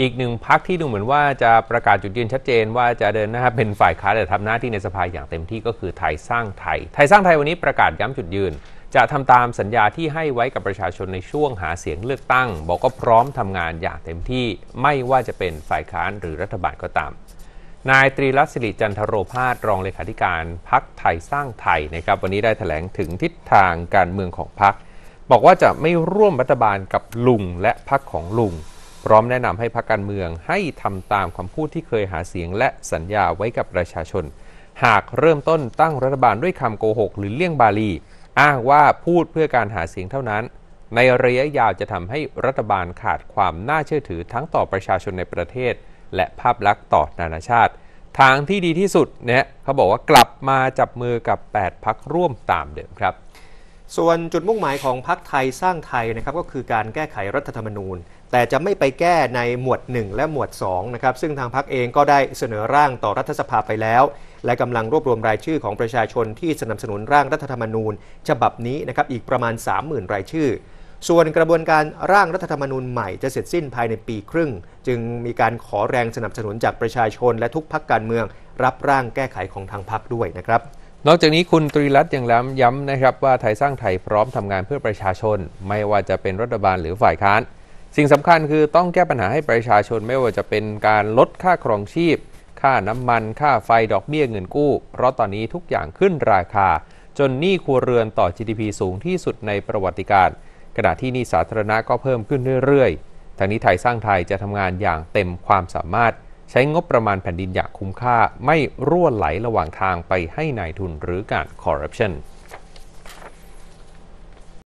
อีกหนึ่งพักที่ดูเหมือนว่าจะประกาศจุดยืนชัดเจนว่าจะเดินนะครับเป็นฝ่ายค้านแต่ทำหน้าที่ในสภาอย่างเต็มที่ก็คือไทยสร้างไทยไทยสร้างไทยวันนี้ประกาศย้ำจุดยืน จะทำตามสัญญาที่ให้ไว้กับประชาชนในช่วงหาเสียงเลือกตั้ง บอกว่าพร้อมทำงานอย่างเต็มที่ไม่ว่าจะเป็นฝ่ายค้านหรือรัฐบาลก็ตาม นายตรีรัตน์สิริจันทรโรพาสรองเลขาธิการพักไทยสร้างไทยนะครับวันนี้ได้แถลงถึงทิศทางการเมืองของพักบอกว่าจะไม่ร่วมรัฐบาลกับลุงและพักของลุงพร้อมแนะนำให้พรรคการเมืองให้ทำตามคำพูดที่เคยหาเสียงและสัญญาไว้กับประชาชน หากเริ่มต้นตั้งรัฐบาลด้วยคำโกหกหรือเลี่ยงบาลี อ้างว่าพูดเพื่อการหาเสียงเท่านั้น ในระยะยาวจะทำให้รัฐบาลขาดความน่าเชื่อถือทั้งต่อประชาชนในประเทศ และภาพลักษณ์ต่อนานาชาติ ทางที่ดีที่สุดเนี่ยเขาบอกว่ากลับมาจับมือกับ 8พักร่วมตามเดิมครับส่วนจุดมุ่งหมายของพรรคไทยสร้างไทยนะครับก็คือการแก้ไขรัฐธรรมนูญ แต่จะไม่ไปแก้ในหมวด 1 และหมวด2นะครับซึ่งทางพรรคเองก็ได้เสนอร่างต่อรัฐสภาไปแล้ว และกำลังรวบรวมรายชื่อของประชาชนที่สนับสนุนร่างรัฐธรรมนูญฉบับนี้นะครับอีกประมาณ 30,000 รายชื่อ ส่วนกระบวนการร่างรัฐธรรมนูญใหม่จะเสร็จสิ้นภายในปีครึ่ง จึงมีการขอแรงสนับสนุนจากประชาชนและทุกพรรคการเมือง รับร่างแก้ไขของทางพักด้วยนะครับนอกจากนี้คุณตรีรัตน์ยังย้ำนะครับว่าไทยสร้างไทยพร้อมทำงานเพื่อประชาชน ไม่ว่าจะเป็นรัฐบาลหรือฝ่ายค้านสิ่งสำคัญคือต้องแก้ปัญหาให้ประชาชนไม่ว่าจะเป็นการลดค่าครองชีพ ค่าน้ำมัน ค่าไฟดอกเบี้ยเงินกู้ เพราะตอนนี้ทุกอย่างขึ้นราคา จนหนี้ครัวเรือนต่อ GDP สูงที่สุดในประวัติการขณะที่หนี้สาธารณะก็เพิ่มขึ้นเรื่อยๆทางนี้ไทยสร้างไทยจะทำงานอย่างเต็มความสามารถใช้งบประมาณแผ่นดินอย่างคุ้มค่าไม่รั่วไหลระหว่างทางไปให้นายทุนหรือการคอร์รัปชัน